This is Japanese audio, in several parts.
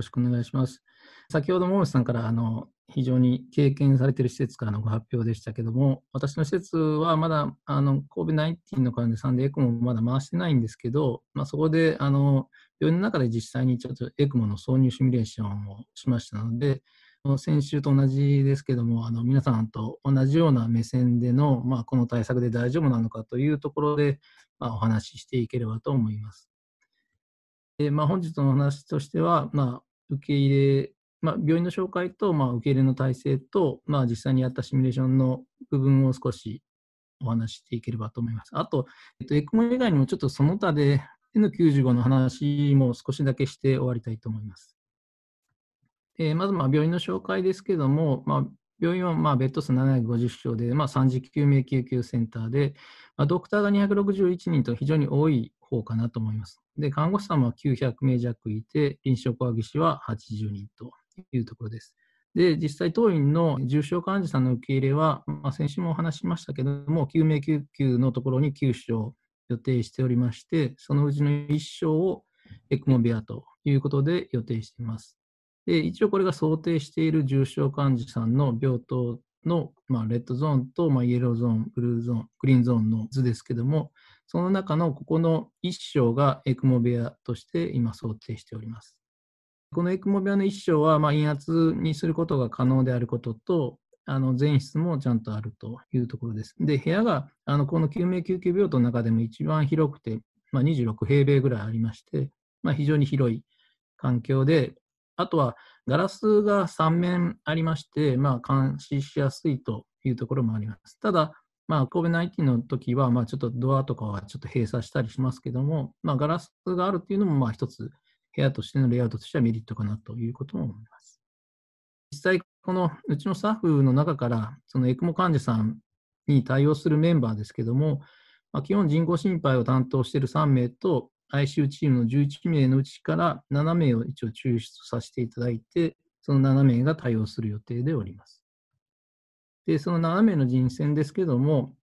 ろしくお願いします。先ほど、桃さんからあの非常に経験されている施設からのご発表でしたけども、私の施設はまだあの COVID-19 の患者さんでエクモもまだ回してないんですけど、まあ、そこであの病院の中で実際にちょっとエクモの挿入シミュレーションをしましたので、先週と同じですけども、あの皆さんと同じような目線での、まあ、この対策で大丈夫なのかというところで、まあ、お話ししていければと思います。でまあ、本日のお話としては、まあ、受け入れ、まあ、病院の紹介と、まあ、受け入れの体制と、まあ、実際にやったシミュレーションの部分を少しお話していければと思います。あと、えっと、エクモ以外にもちょっとその他で N95 の話も少しだけして終わりたいと思います。えー、まずまあ病院の紹介ですけども、まあ、病院はまあベッド数750床で、まあ、3次救命救急センターで、まあ、ドクターが261人と非常に多い方かなと思います。で、看護師さんは900名弱いて、臨床科技士は80人というところです。で、実際当院の重症患者さんの受け入れは、まあ、先週もお話しましたけども、救命救急のところに9床予定しておりまして、そのうちの1床をエクモ部屋ということで予定しています。で、一応これが想定している重症患者さんの病棟の、まあ、レッドゾーンと、まあ、イエローゾーン、ブルーゾーン、グリーンゾーンの図ですけども、その中のここの1章がエクモ部屋として今想定しております。このエクモ部屋の1章は、ま陰圧にすることが可能であることと、あの前室もちゃんとあるというところです。で、部屋があのこの救命救急病棟の中でも一番広くて、まあ、26平米ぐらいありまして、まあ、非常に広い環境で、あとはガラスが3面ありまして、まあ、監視しやすいというところもあります。ただ、まあ、COVID-19 の時は、まあ、ちょっとドアとかはちょっと閉鎖したりしますけども、まあ、ガラスがあるっていうのも、まあ、一つ、部屋としてのレイアウトとしてはメリットかなということも思います。実際、このうちのスタッフの中から、そのエクモ患者さんに対応するメンバーですけども、まあ、基本人工心肺を担当している3名と、ICU チームの11名のうちから7名を一応抽出させていただいて、その7名が対応する予定でおります。で、その7名の人選ですけども、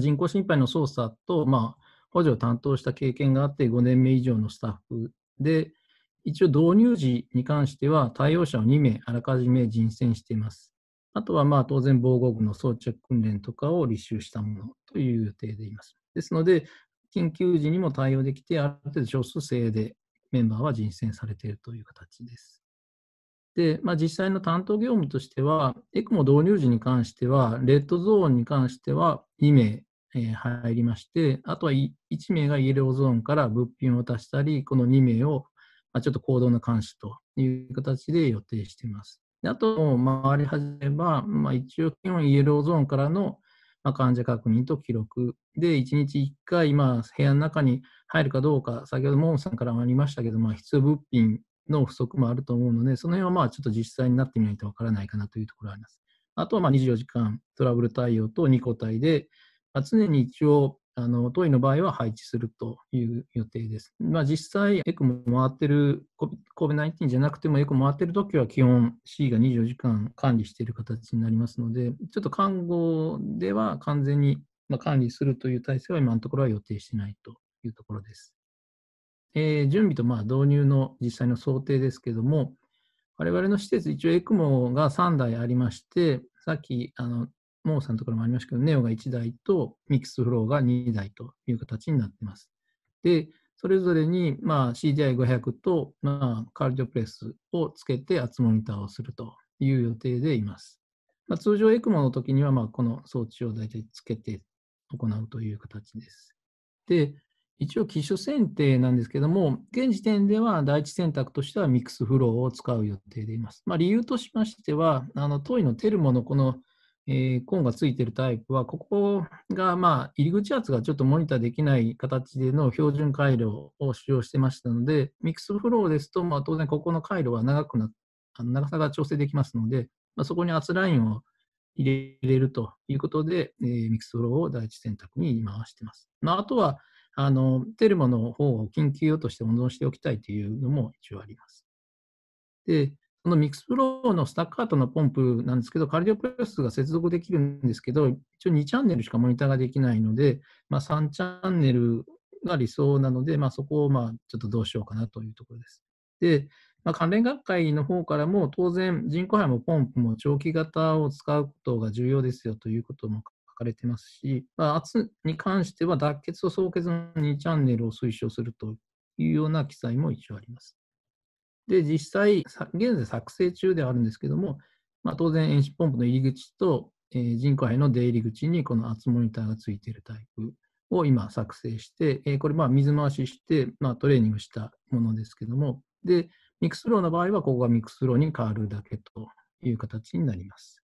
人工心肺の操作と、まあ、補助を担当した経験があって5年目以上のスタッフで、一応導入時に関しては対応者を2名あらかじめ人選しています。あとはまあ当然防護具の装着訓練とかを履修したものという予定でいます。ですので、緊急時にも対応できて、ある程度少数制でメンバーは人選されているという形です。で、まあ、実際の担当業務としては、ECMO 導入時に関しては、レッドゾーンに関しては2名、えー、入りまして、あとは1名がイエローゾーンから物品を渡したり、この2名を、まあ、ちょっと行動の監視という形で予定しています。であと、回り始めば、まあ、一応、基本イエローゾーンからの患者確認と記録で、1日1回、まあ、部屋の中に入るかどうか、先ほどモンさんからもありましたけど、まあ、必要物品の不足もあると思うので、その辺はまあちょっと実際になってみないとわからないかなというところがあります。あとはまあ24時間トラブル対応と2個体で、まあ、常に一応、あの、トイの場合は配置するという予定です。まあ、実際、エクも回ってる、COVID-19 じゃなくてもエクも回ってるときは基本 C が24時間管理している形になりますので、ちょっと看護では完全に管理するという体制は今のところは予定してないというところです。えー、準備とまあ導入の実際の想定ですけども、我々の施設、一応 ECMO が3台ありまして、さっき、あの、モーさんのところもありましたけど、ネオが1台とミックスフローが2台という形になっています。で、それぞれに、まあ、CDI500 と、まあ、カルディオプレスをつけて圧モニターをするという予定でいます。まあ、通常 ECMO の時には、まあ、この装置を大体つけて行うという形です。で、一応、機種選定なんですけども、現時点では第一選択としてはミックスフローを使う予定でいます。まあ、理由としましては、あのトイのテルモのこの、えー、コーンがついているタイプは、ここが、まあ、入り口圧がちょっとモニターできない形での標準回路を使用してましたので、ミックスフローですと、まあ、当然ここの回路は長くなあの長さが調整できますので、まあ、そこに圧ラインを入れるということで、えー、ミックスフローを第一選択に回しています。まあ、あとは、あの、テルマの方を緊急用として温存しておきたいというのも一応あります。で、このミックスフローのスタッカートのポンプなんですけど、カルディオプレスが接続できるんですけど、一応2チャンネルしかモニターができないので、まあ、3チャンネルが理想なので、まあ、そこをまあちょっとどうしようかなというところです。で、まあ、関連学会の方からも当然人工肺もポンプも長期型を使うことが重要ですよということもかれてますし、まあ、圧に関しては脱血と総血の2チャンネルを推奨するというような記載も一応あります。で、実際、現在作成中ではあるんですけども、まあ、当然、遠心ポンプの入り口と、えー、人工肺の出入り口にこの圧モニターがついているタイプを今作成して、えー、これ、水回しして、まあ、トレーニングしたものですけども、で、ミックスローの場合は、ここがミックスローに変わるだけという形になります。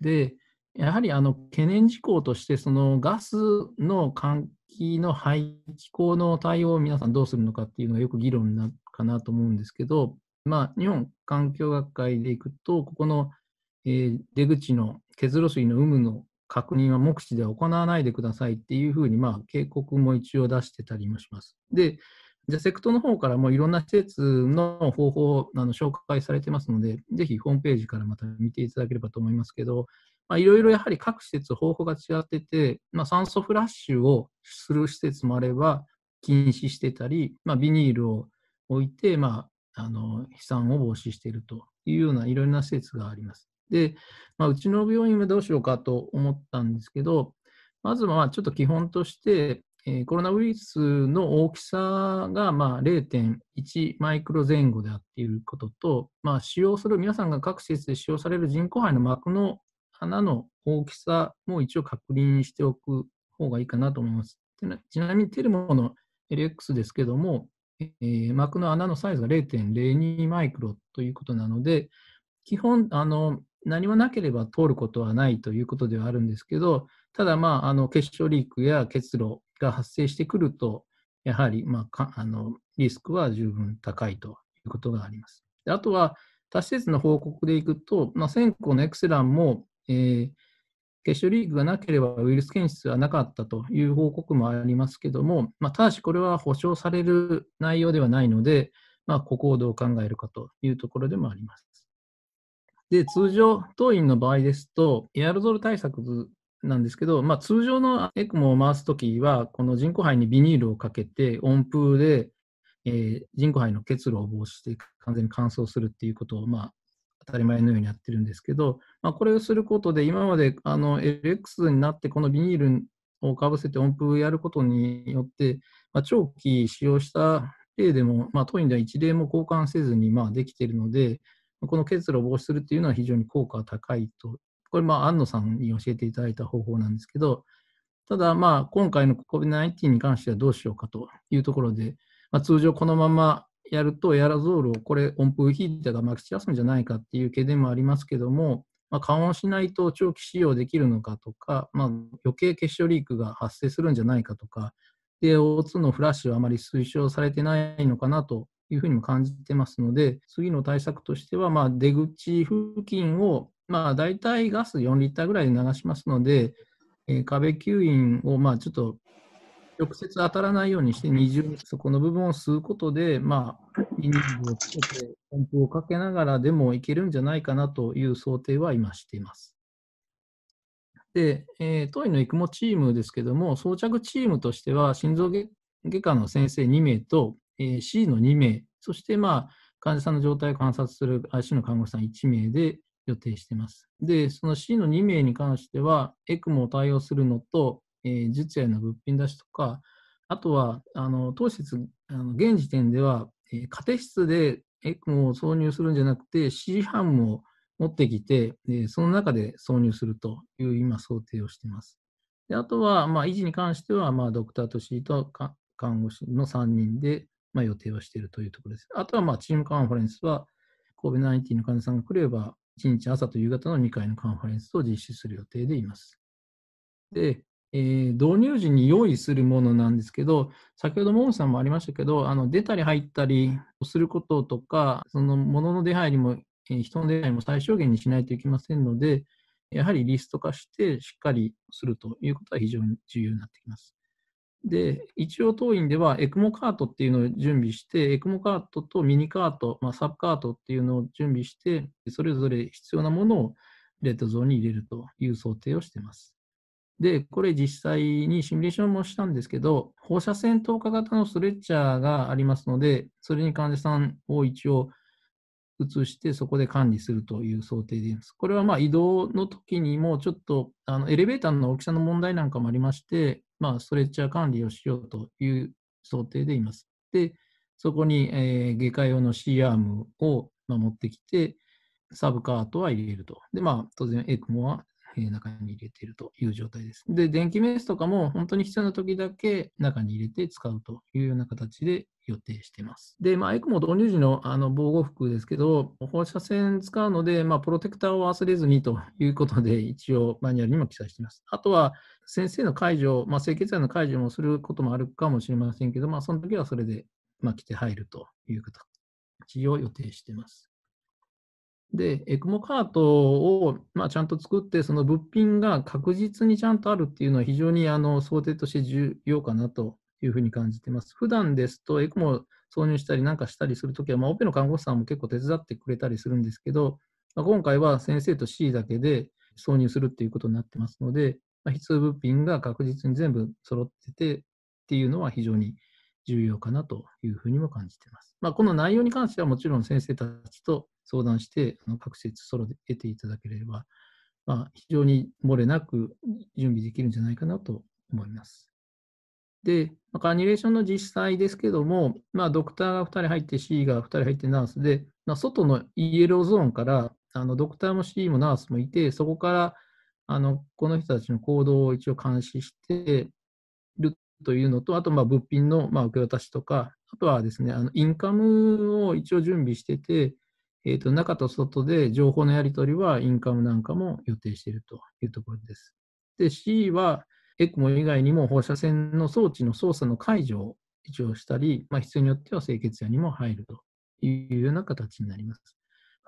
で、やはりあの懸念事項として、そのガスの換気の排気口の対応を皆さんどうするのかっていうのがよく議論になるかなと思うんですけど、まあ、日本環境学会でいくと、ここの、えー、出口の結露水の有無の確認は目視では行わないでくださいっていうふうに、まあ、警告も一応出してたりもします。で、じゃセクトの方からもいろんな施設の方法をあの紹介されてますので、ぜひホームページからまた見ていただければと思いますけど、いろいろやはり各施設方法が違ってて、まあ、酸素フラッシュをする施設もあれば、禁止してたり、まあ、ビニールを置いて、まあ、あの飛散を防止しているというようないろいろな施設があります。で、まあ、うちの病院はどうしようかと思ったんですけど、まずはちょっと基本として、コロナウイルスの大きさがまあ0.1マイクロ前後であっていることと、まあ、使用する、皆さんが各施設で使用される人工肺の膜の穴の大きさも一応確認しておく方がいいかなと思います。ちなみにテルモの LX ですけども、えー、膜の穴のサイズが0.02マイクロということなので、基本、あの何もなければ通ることはないということではあるんですけど、ただ、まあ、あの結晶リークや結露が発生してくると、やはり、まあ、あのリスクは十分高いということがあります。であとは、多施設の報告でいくと、まあ、のエクセランもえー、決勝リーグがなければウイルス検出はなかったという報告もありますけども、まあ、ただしこれは保証される内容ではないので、まあ、ここをどう考えるかというところでもあります。で、通常、当院の場合ですと、エアロゾル対策なんですけど、まあ、通常のエクモを回すときは、この人工肺にビニールをかけて、温風で、えー、人工肺の結露を防止して完全に乾燥するっていうことを、まあ、当たり前のようにやってるんですけど、まあ、これをすることで今まであの LX になってこのビニールをかぶせて音符やることによって、まあ、長期使用した例でも、まあ、当院では一例も交換せずにまあできているので、この結露を防止するというのは非常に効果が高いと、これ、ま安野さんに教えていただいた方法なんですけど、ただ、まあ、今回の COVID-19 に関してはどうしようかというところで、まあ、通常このままやるとエアラゾールをこれ温風ヒーターがまき散らすんじゃないかっていう懸念もありますけども、まあ、緩和しないと長期使用できるのかとか、まあ、余計結晶リークが発生するんじゃないかとかで O2 のフラッシュはあまり推奨されてないのかなというふうにも感じてますので次の対策としては、まあ、出口付近を、まあ、大体ガス4リッターぐらいで流しますので、えー、壁吸引をまあちょっと直接当たらないようにして、二重にそこの部分を吸うことで、まあ、イニングをつけて、ポンプをかけながらでもいけるんじゃないかなという想定は今しています。で、えー、当院の育毛チームですけども、装着チームとしては、心臓外科の先生2名と、えー、C の2名、そして、まあ、患者さんの状態を観察する IC の看護師さん1名で予定しています。で、その C の2名に関しては、ECMO を対応するのと、えー、実営の物品出しとか、あとは、あの当節あの、現時点では、えー、家庭室でエクモを挿入するんじゃなくて、7時半も持ってきて、えー、その中で挿入するという今、想定をしています。であとは、まあ、維持に関しては、まあ、ドクターと C と看護師の3人で、まあ、予定をしているというところです。あとは、まあ、チームカンファレンスは、COVID-19 の患者さんが来れば、1日朝と夕方の2回のカンファレンスを実施する予定でいます。で、えー、導入時に用意するものなんですけど、先ほどモンさんもありましたけど、あの出たり入ったりすることとか、その物の出入りも、えー、人の出入りも最小限にしないといけませんので、やはりリスト化してしっかりするということは非常に重要になってきます。で、一応当院ではエクモカートっていうのを準備して、エクモカートとミニカート、まあ、サブカートっていうのを準備して、それぞれ必要なものをレッドゾーンに入れるという想定をしています。で、これ実際にシミュレーションもしたんですけど、放射線透過型のストレッチャーがありますので、それに患者さんを一応移して、そこで管理するという想定です。これはま移動の時にも、ちょっとあのエレベーターの大きさの問題なんかもありまして、まあ、ストレッチャー管理をしようという想定でいます。で、そこに、えー、外科用の C アームを、持ってきて、サブカートは入れると。で、まあ、当然、エクモは中に入れているという状態です。で、電気メスとかも本当に必要な時だけ中に入れて使うというような形で予定しています。で、まあ、エクモ導入時のあの防護服ですけど、放射線使うので、まあ、プロテクターを忘れずにということで、一応マニュアルにも記載しています。あとは、先生の解除、まあ、清潔剤の解除もすることもあるかもしれませんけど、まあ、その時はそれで、まあ、着て入るという形を予定しています。で、エクモカートを、まあ、ちゃんと作って、その物品が確実にちゃんとあるっていうのは非常にあの想定として重要かなというふうに感じています。普段ですと、エクモ挿入したりなんかしたりするときは、まあ、オペの看護師さんも結構手伝ってくれたりするんですけど、まあ、今回は先生と C だけで挿入するっていうことになってますので、まあ、必要物品が確実に全部揃っててっていうのは非常に重要かなというふうにも感じています。まあ、この内容に関してはもちろん先生たちと相談して、あの各施設でえていただければ、まあ、非常に漏れなく準備できるんじゃないかなと思います。で、まあ、カーニレーションの実際ですけども、まあ、ドクターが2人入って C が2人入ってナースで、まあ、外のイエローゾーンからあのドクターも C もナースもいて、そこからあのこの人たちの行動を一応監視してるというのと、あとまあ物品のま受け渡しとか、あとはですね、あのインカムを一応準備してて、えーと、中と外で情報のやり取りはインカムなんかも予定しているというところです。で、C は ECMO 以外にも放射線の装置の操作の解除を一応したり、まあ、必要によっては清潔屋にも入るというような形になります。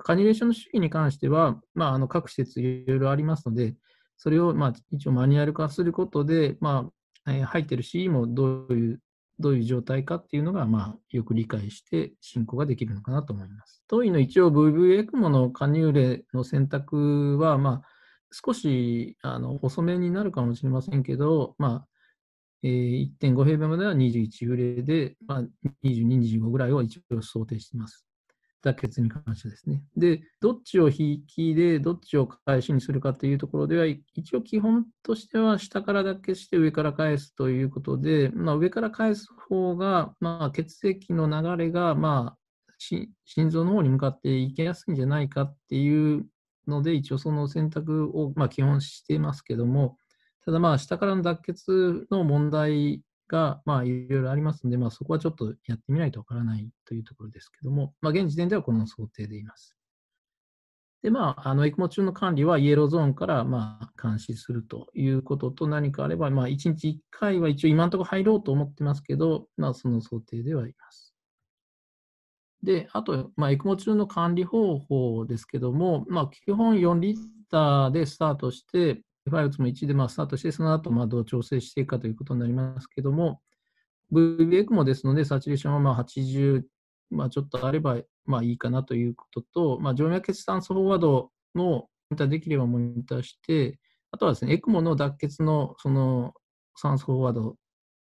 カニレーションの主義に関しては、まあ、あの各施設いろいろありますので、それをまあ一応マニュアル化することで、まあ、入っている CE もどういうどういう状態かっていうのが、まあ、よく理解して進行ができるのかなと思います。当院の一応 VV エクモの加入例の選択は、まあ、少しあの細めになるかもしれませんけど、まあ、え1.5平米までは21幽霊で、まあ、22、25ぐらいを一応想定しています。妥結に関してですね。で、どっちを引きで、どっちを返しにするかというところでは、一応基本としては下から脱けして上から返すということで、まあ、上から返す方が、まあ、血液の流れが、まあ、心臓の方に向かっていけやすいんじゃないかっていうので、一応その選択を、まあ、基本していますけども、ただまあ、下からの脱血の問題が、まあ、いろいろありますので、まあ、そこはちょっとやってみないとわからないというところですけども、まあ、現時点ではこの想定でいます。で、まあ、あの、エクモ中の管理はイエローゾーンから、まあ、監視するということと、何かあれば、まあ、1日1回は一応今のところ入ろうと思ってますけど、まあ、その想定ではいます。で、あと、まあ、エクモ中の管理方法ですけども、まあ、基本4リッターでスタートして、f も1でまあスタートして、その後まあどう調整していくかということになりますけども、VBEC もですので、サチュレーションはまあ80、まちょっとあればまあいいかなということと、まあ、静脈血酸素フォワードのモニターできればモニターして、あとはですね、エクモの脱血のその酸素フォワード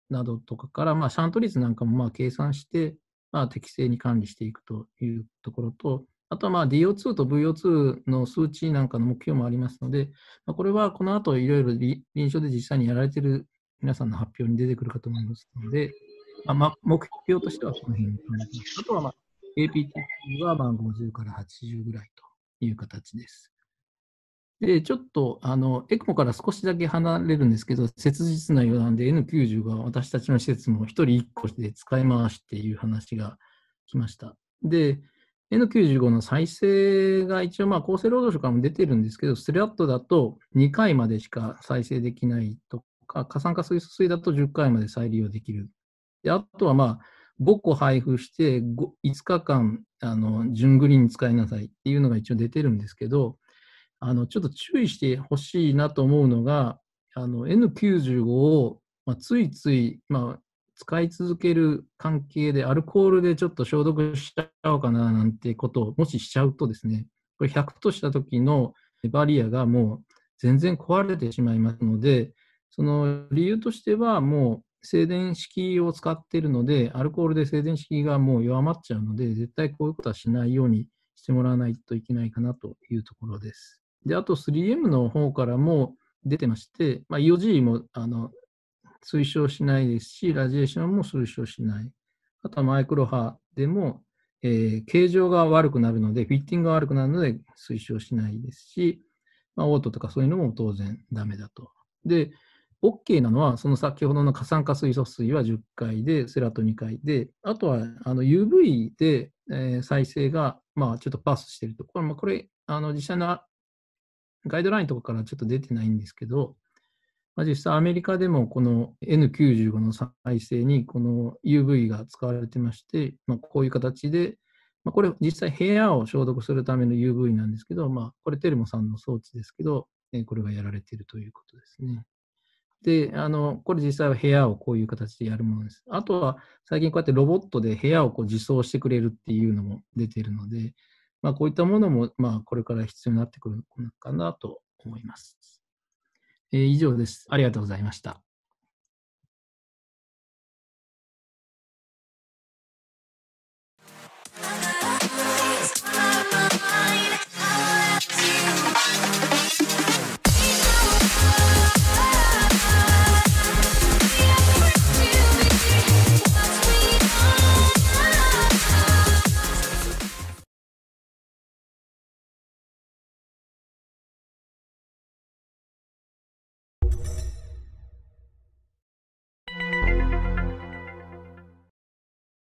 などとかから、まあ、シャント率なんかもまあ計算して、まあ、適正に管理していくというところと、あとはまあ DO2 と VO2 の数値なんかの目標もありますので、まあ、これはこの後いろいろ臨床で実際にやられている皆さんの発表に出てくるかと思いますので、まあ、まあ目標としてはこの辺にます。あとは、まあ、APT はまあ50から80ぐらいという形です。で、ちょっと、あの、エクモから少しだけ離れるんですけど、切実な余談で N90 が私たちの施設も1人1個で使い回していう話が来ました。で、N95 の再生が一応、厚生労働省からも出てるんですけど、スレアットだと2回までしか再生できないとか、過酸化水素水だと10回まで再利用できる。であとは、まあ、5個配布して 5, 5日間、あの、順繰りに使いなさいっていうのが一応出てるんですけど、あの、ちょっと注意してほしいなと思うのが、あの、N95 を、まあ、ついつい、まあ、使い続ける関係でアルコールでちょっと消毒しちゃおうかななんてことをもししちゃうとですね、これ100とした時のバリアがもう全然壊れてしまいますので、その理由としてはもう静電式を使っているので、アルコールで静電式がもう弱まっちゃうので、絶対こういうことはしないようにしてもらわないといけないかなというところです。で、あと 3M の方からも出てまして、まあ、EOG もあの推奨しないですし、ラジエーションも推奨しない。あとはマイクロ波でも、えー、形状が悪くなるので、フィッティングが悪くなるので推奨しないですし、まあ、オートとかそういうのも当然ダメだと。で、OK なのは、その先ほどの過酸化水素水は10回で、セラト2回で、あとはあの UV で、えー、再生が、まあ、ちょっとパスしてると。これ、まあ、これあの実際のガイドラインとかからちょっと出てないんですけど、実際アメリカでもこの N95 の再生にこの UV が使われてまして、まあ、こういう形で、まあ、これ実際部屋を消毒するための UV なんですけど、まあ、これテルモさんの装置ですけど、えこれがやられているということですね。で、あの、これ実際は部屋をこういう形でやるものです。あとは最近こうやってロボットで部屋をこう自走してくれるっていうのも出ているので、まあ、こういったものも、まあ、これから必要になってくるのかなと思います。え以上です。ありがとうございました。